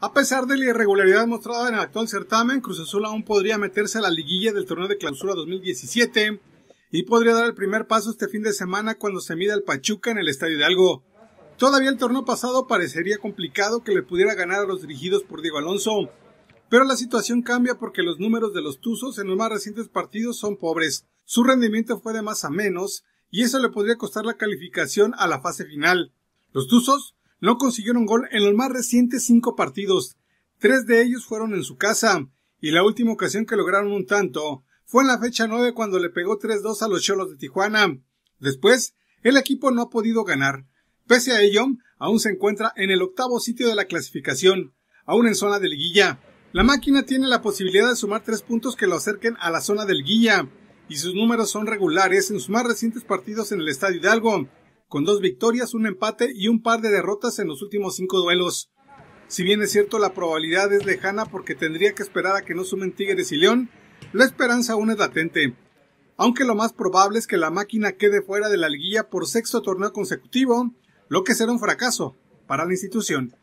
A pesar de la irregularidad mostrada en el actual certamen, Cruz Azul aún podría meterse a la liguilla del torneo de clausura 2017 y podría dar el primer paso este fin de semana cuando se mida el Pachuca en el Estadio de Algo. Todavía el torneo pasado parecería complicado que le pudiera ganar a los dirigidos por Diego Alonso, pero la situación cambia porque los números de los Tuzos en los más recientes partidos son pobres. Su rendimiento fue de más a menos y eso le podría costar la calificación a la fase final. Los Tuzos no consiguieron gol en los más recientes cinco partidos. Tres de ellos fueron en su casa, y la última ocasión que lograron un tanto fue en la fecha nueve cuando le pegó 3-2 a los Cholos de Tijuana. Después, el equipo no ha podido ganar. Pese a ello, aún se encuentra en el octavo sitio de la clasificación, aún en zona del Guilla. La máquina tiene la posibilidad de sumar tres puntos que lo acerquen a la zona del guía, y sus números son regulares en sus más recientes partidos en el Estadio Hidalgo, con dos victorias, un empate y un par de derrotas en los últimos cinco duelos. Si bien es cierto, la probabilidad es lejana porque tendría que esperar a que no sumen Tigres y León, la esperanza aún es latente. Aunque lo más probable es que la máquina quede fuera de la liguilla por sexto torneo consecutivo, lo que será un fracaso para la institución.